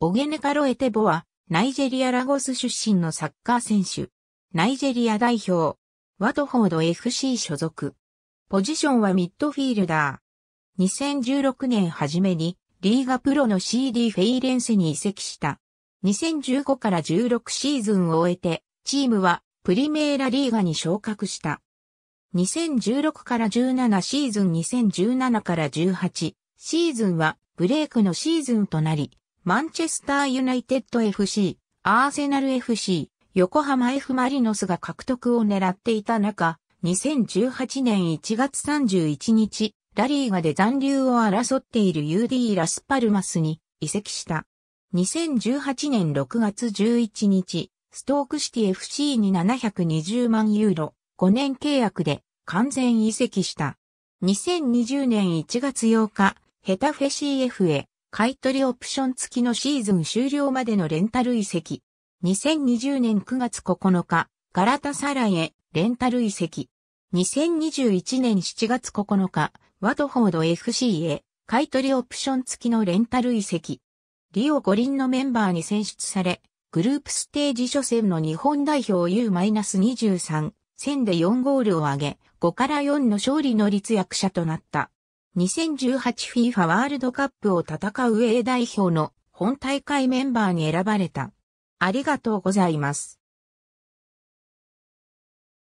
オゲネカロエテボは、ナイジェリアラゴス出身のサッカー選手。ナイジェリア代表。ワトフォード FC 所属。ポジションはミッドフィールダー。2016年初めに、リーガプロの CD フェイレンセに移籍した。2015から16シーズンを終えて、チームはプリメーラリーガに昇格した。2016から17シーズン2017から18シーズンはブレイクのシーズンとなり、マンチェスターユナイテッド FC、アーセナル FC、横浜 F マリノスが獲得を狙っていた中、2018年1月31日、ラリーガで残留を争っている UD ラスパルマスに移籍した。2018年6月11日、ストークシティ FC に720万ユーロ、5年契約で完全移籍した。2020年1月8日、ヘタフェ CF へ買取オプション付きのシーズン終了までのレンタル移籍。2020年9月9日、ガラタサライへレンタル移籍。2021年7月9日、ワトフォード FC へ買取オプション付きのレンタル移籍。リオ五輪のメンバーに選出され、グループステージ初戦の日本代表 U-23 戦で4ゴールを挙げ、5から4の勝利の立役者となった。2018FIFA ワールドカップを戦う A 代表の本大会メンバーに選ばれた。ありがとうございます。